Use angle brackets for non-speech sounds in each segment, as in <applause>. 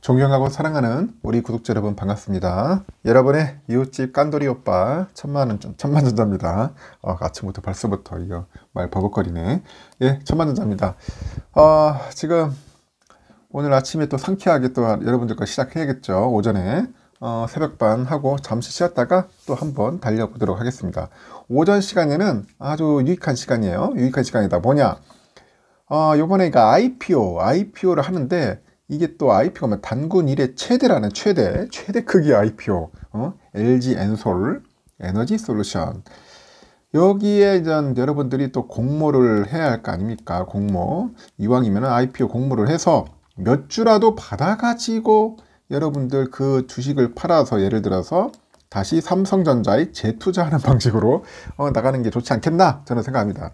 존경하고 사랑하는 우리 구독자 여러분 반갑습니다. 여러분의 이웃집 깐돌이 오빠 천만은 천만전자입니다. 어, 아침부터 벌써부터 이거 말 버벅거리네. 예, 천만전자입니다. 어, 지금 오늘 아침에 또 상쾌하게 또 여러분들과 시작해야겠죠. 오전에 어, 새벽반 하고 잠시 쉬었다가 또 한번 달려보도록 하겠습니다. 오전 시간에는 아주 유익한 시간이에요. 유익한 시간이다. 뭐냐? 어, 요번에 그 IPO, IPO를 하는데 이게 또 IPO면 단군 일의 최대라는 최대, 최대 크기 IPO, 어? LG 엔솔, 에너지 솔루션. 여기에 이 여러분들이 또 공모를 해야 할 거 아닙니까? 공모. 이왕이면 IPO 공모를 해서 몇 주라도 받아가지고 여러분들 그 주식을 팔아서 예를 들어서 다시 삼성전자에 재투자하는 <laughs> 방식으로 어, 나가는 게 좋지 않겠나 저는 생각합니다.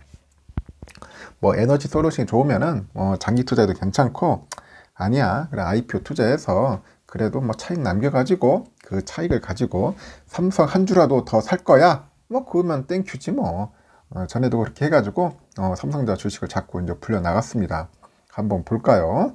뭐 에너지 솔루션이 좋으면은 어, 장기 투자도 에 괜찮고 아니야. 그래 IPO 투자해서 그래도 뭐 차익 남겨가지고 그 차익을 가지고 삼성 한 주라도 더 살 거야. 뭐 그러면 땡큐지 뭐. 어, 전에도 그렇게 해가지고 어, 삼성자 주식을 자꾸 이제 불려 나갔습니다. 한번 볼까요?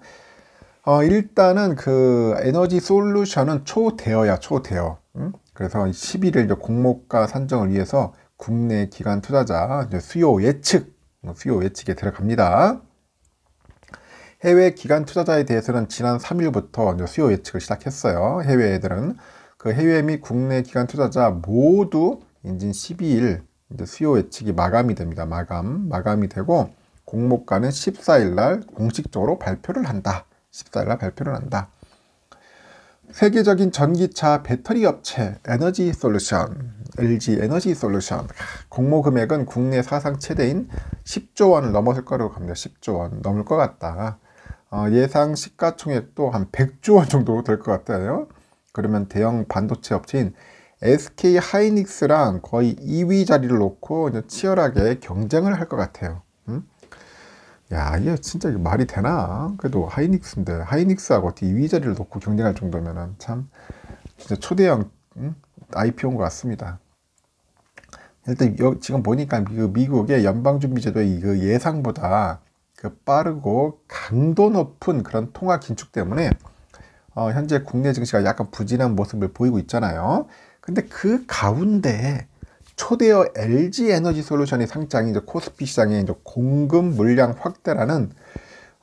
어, 일단은 그 에너지 솔루션은 초대어야 초대어. 응? 그래서 11일 이제 공모가 산정을 위해서 국내 기관 투자자 수요 예측 뭐 수요 예측에 들어갑니다. 해외 기관 투자자에 대해서는 지난 3일부터 수요 예측을 시작했어요. 해외들은 애그 해외 및 국내 기관 투자자 모두 인진 12일 이제 수요 예측이 마감이 됩니다. 마감 마감이 되고 공모가는 14일 날 공식적으로 발표를 한다. 14일 날 발표를 한다. 세계적인 전기차 배터리 업체 에너지 솔루션 LG 에너지 솔루션 공모 금액은 국내 사상 최대인 10조 원을 넘어설 거라고 합니다. 10조 원 넘을 것 같다. 어, 예상 시가총액도 한 100조 원 정도 될 것 같아요. 그러면 대형 반도체 업체인 SK 하이닉스랑 거의 2위 자리를 놓고 치열하게 경쟁을 할 것 같아요. 음? 야, 이게 진짜 말이 되나? 그래도 하이닉스인데 하이닉스하고 2위 자리를 놓고 경쟁할 정도면 참 진짜 초대형 음? IPO인 것 같습니다. 일단 지금 보니까 미국의 연방준비제도의 그 예상보다 그 빠르고 감도 높은 그런 통화 긴축 때문에 어, 현재 국내 증시가 약간 부진한 모습을 보이고 있잖아요. 근데 그 가운데 초대어 LG 에너지 솔루션의 상장이 이제 코스피 시장에 이제 공급 물량 확대라는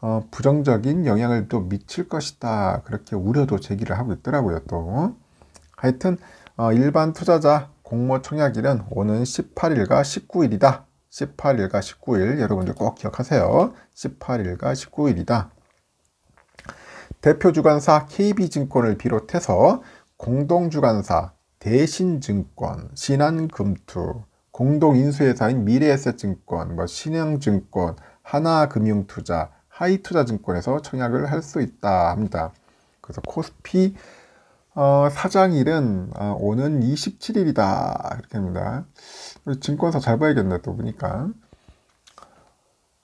어, 부정적인 영향을 또 미칠 것이다. 그렇게 우려도 제기를 하고 있더라고요, 또. 하여튼, 어, 일반 투자자 공모 청약일은 오는 18일과 19일이다. 18일과 19일 여러분들 꼭 기억하세요. 18일과 19일이다. 대표 주관사 KB증권을 비롯해서 공동주관사 대신증권, 신한금투, 공동인수회사인 미래에셋증권, 뭐 신영증권, 하나금융투자, 하이투자증권에서 청약을 할 수 있다 합니다. 그래서 코스피 어, 사장일은 아, 어, 오는 27일이다. 이렇게 됩니다. 증권사 잘 봐야겠네, 또 보니까.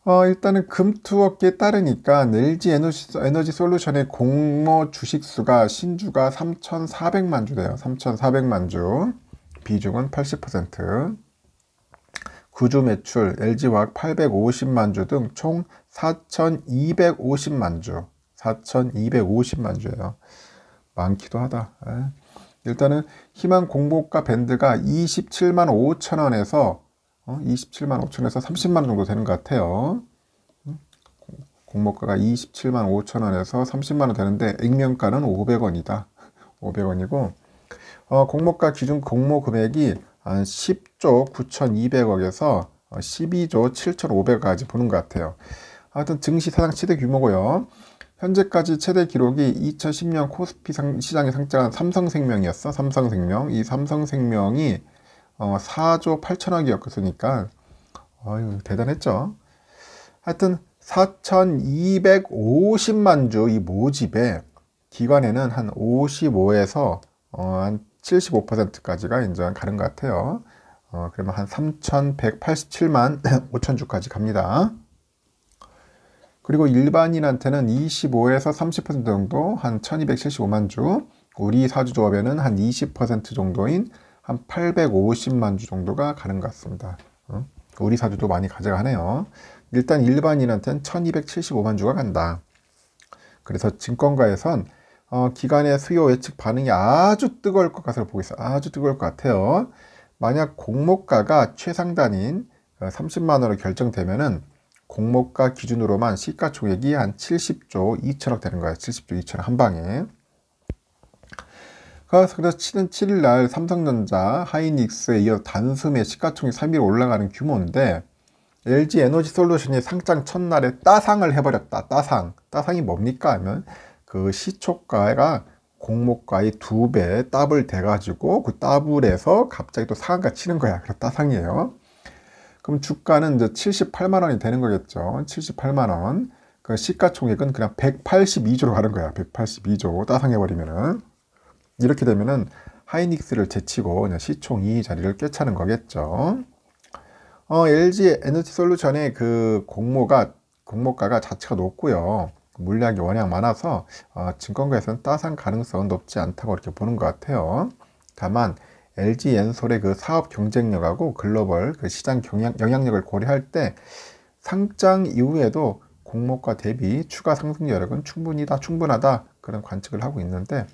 어, 일단은 금투업계에 따르니까 LG 에너지, 에너지 솔루션의 공모 주식수가 신주가 3,400만 주래요. 3,400만 주. 비중은 80%. 구주 매출 LG화학 850만 주 등 총 4,250만 주. 4,250만 주예요. 많기도 하다. 예. 일단은 희망 공복가 밴드가 27만 5천 원에서 27만 5천에서 30만 원 정도 되는 것 같아요. 음, 공모가가 27만 5천 원에서 30만 원 되는데 액면가는 500원이다. 500원이고 어, 공모가 기준 공모 금액이 한 10조 9,200억에서 12조 어, 7,500억까지 보는 것 같아요. 하여튼 증시 사상 최대 규모고요. 현재까지 최대 기록이 2010년 코스피 상, 시장에 상장한 삼성생명이었어. 삼성생명. 이 삼성생명이 어, 4조 8천억이었으니까 어유 대단했죠. 하여튼 4,250만 주 이 모집에 기관에는 한 55에서 어, 한 75%까지가 인 이제 가는 것 같아요. 어, 그러면 한 3,187만 5천 주까지 갑니다. 그리고 일반인한테는 25에서 30% 정도 한 1275만 주, 우리 사주조합에는 한 20% 정도인 한 850만 주 정도가 가는 것 같습니다. 어? 우리 사주도 많이 가져가네요. 일단 일반인한테는 1275만 주가 간다. 그래서 증권가에선 어, 기간의 수요 예측 반응이 아주 뜨거울 것 같아서 보고 있어요. 아주 뜨거울 것 같아요. 만약 공모가가 최상단인 30만원으로 어, 결정되면은 공모가 기준으로만 시가총액이 한 70조 2천억 되는 거야. 70조 2천억 한 방에. 그 그래서 7월 7일 날 삼성전자, 하이닉스에 이어 단숨에 시가총액 3위로 올라가는 규모인데 LG 에너지 솔루션이 상장 첫날에 따상을 해버렸다. 따상. 따상이 뭡니까 하면 그 시초가가 공모가의 두배 더블 돼가지고 그 더블에서 갑자기 또 상한가 치는 거야. 그래서 따상이에요. 그럼 주가는 이제 78만 원이 되는 거겠죠. 78만 원. 그 시가총액은 그냥 182조로 가는 거야. 182조 따상해버리면은 이렇게 되면은 하이닉스를 제치고 그냥 시총 2 자리를 꿰차는 거겠죠. 어, LG 에너지 솔루션의 그 공모가 공모가가 자체가 높고요. 물량이 워낙 많아서 어, 증권가에서는 따상 가능성은 높지 않다고 이렇게 보는 것 같아요. 다만 LG 엔솔의 그 사업 경쟁력하고 글로벌 그 시장 경향, 영향력을 고려할 때 상장 이후에도 공모가 대비 추가 상승 여력은 충분히다 충분하다 그런 관측을 하고 있는데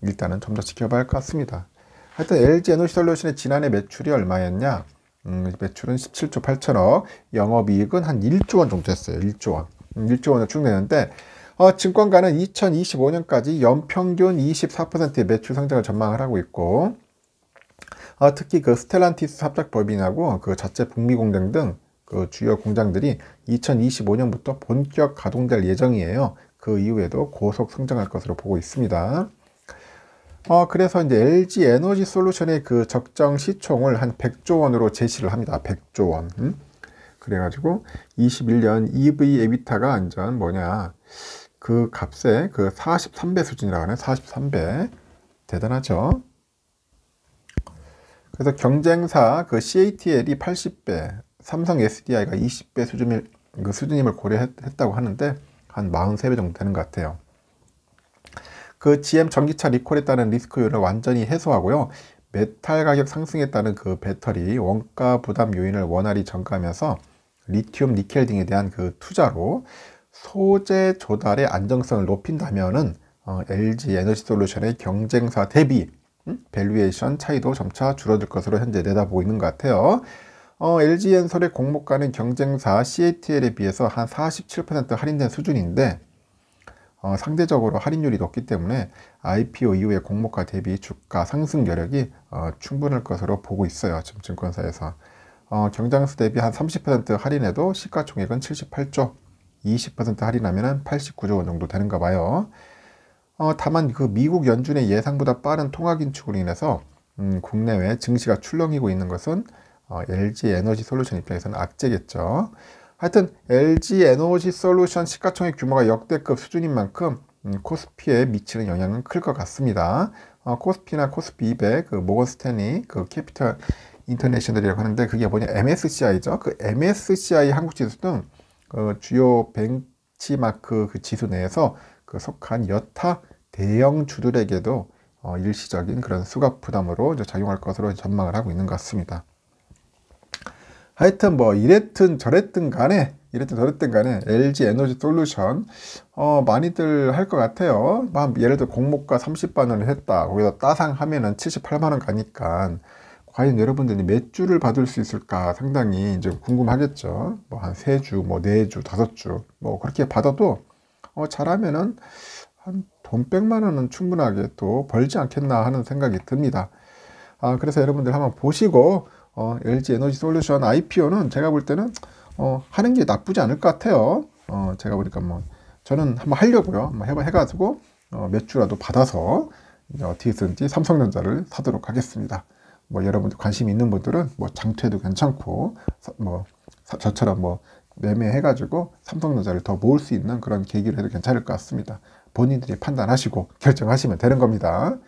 일단은 좀 더 지켜봐야 할 것 같습니다. 하여튼 LG 에너시솔루션의 지난해 매출이 얼마였냐? 음, 매출은 17조 8천억, 영업이익은 한 1조 원 정도 됐어요. 1조 원. 1조 음, 원을 쭉 내는데 어, 증권가는 2025년까지 연평균 24%의 매출 성장을 전망을 하고 있고 아, 특히 그 스텔란티스 합작 법인하고 그 자체 북미 공장 등 그 주요 공장들이 2025년부터 본격 가동될 예정이에요. 그 이후에도 고속 성장할 것으로 보고 있습니다. 어, 그래서 이제 LG 에너지 솔루션의 그 적정 시총을 한 100조 원으로 제시를 합니다. 100조 원. 음? 그래가지고 21년 EV 에비타가 완전 뭐냐 그 값에 그 43배 수준이라고 하는 43배 대단하죠 그래서 경쟁사 그 CATL이 80배, 삼성 SDI가 20배 수준일, 그 수준임을 고려했다고 하는데 한 43배 정도 되는 것 같아요. 그 GM 전기차 리콜에 따른 리스크 율을 완전히 해소하고요. 메탈 가격 상승에 따른 그 배터리 원가 부담 요인을 원활히 전가하면서 리튬, 니켈 등에 대한 그 투자로 소재 조달의 안정성을 높인다면은 어, LG 에너지 솔루션의 경쟁사 대비 밸류에이션 차이도 점차 줄어들 것으로 현재 내다보고있는것 같아요. 어, LG엔솔의 공모가는 경쟁사 CATL에 비해서 한 47% 할인된 수준인데 어, 상대적으로 할인율이 높기 때문에 IPO 이후의 공모가 대비 주가 상승 여력이 어, 충분할 것으로 보고 있어요. 지금 증권사에서. 어, 경장수 대비 한 30% 할인해도 시가총액은 78조, 20% 할인하면 89조 원 정도 되는가 봐요. 어, 다만 그 미국 연준의 예상보다 빠른 통화 긴축으로 인해서 음, 국내외 증시가 출렁이고 있는 것은 어, LG 에너지 솔루션 입장에서는 악재겠죠. 하여튼 LG 에너지 솔루션 시가총액 규모가 역대급 수준인 만큼 음, 코스피에 미치는 영향은 클 것 같습니다. 어, 코스피나 코스피 200, 그 모건스탠리, 그 캐피탈 인터내셔널이라고 하는데 그게 뭐냐 MSCI죠. 그 MSCI 한국 지수 등그 어, 주요 벤치마크 그 지수 내에서 그 속한 여타 대형 주들에게도 어, 일시적인 그런 수급 부담으로 작용할 것으로 전망을 하고 있는 것 같습니다. 하여튼 뭐 이랬든 저랬든 간에 이랬든 저랬든 간에 LG 에너지 솔루션 어 많이들 할 것 같아요. 예를 들어 공모가 30만원을 했다. 거기다 따상하면은 78만원 가니까 과연 여러분들이 몇 주를 받을 수 있을까 상당히 이제 궁금하겠죠. 뭐한세 주, 뭐 네 주, 다주뭐 그렇게 받아도 어 잘하면은 한돈 100만 원은 충분하게 또 벌지 않겠나 하는 생각이 듭니다. 아, 그래서 여러분들 한번 보시고 어, LG 에너지 솔루션 IPO는 제가 볼 때는 어, 하는 게 나쁘지 않을 것 같아요. 어, 제가 보니까 뭐 저는 한번 하려고요. 한번 해봐 해가지고 어, 몇 주라도 받아서 이제 어떻게 쓰는지 삼성전자를 사도록 하겠습니다. 뭐 여러분들 관심 있는 분들은 뭐 장퇴도 괜찮고 사, 뭐 사, 저처럼 뭐 매매해가지고 삼성전자를 더 모을 수 있는 그런 계기로 해도 괜찮을 것 같습니다. 본인들이 판단하시고 결정하시면 되는 겁니다.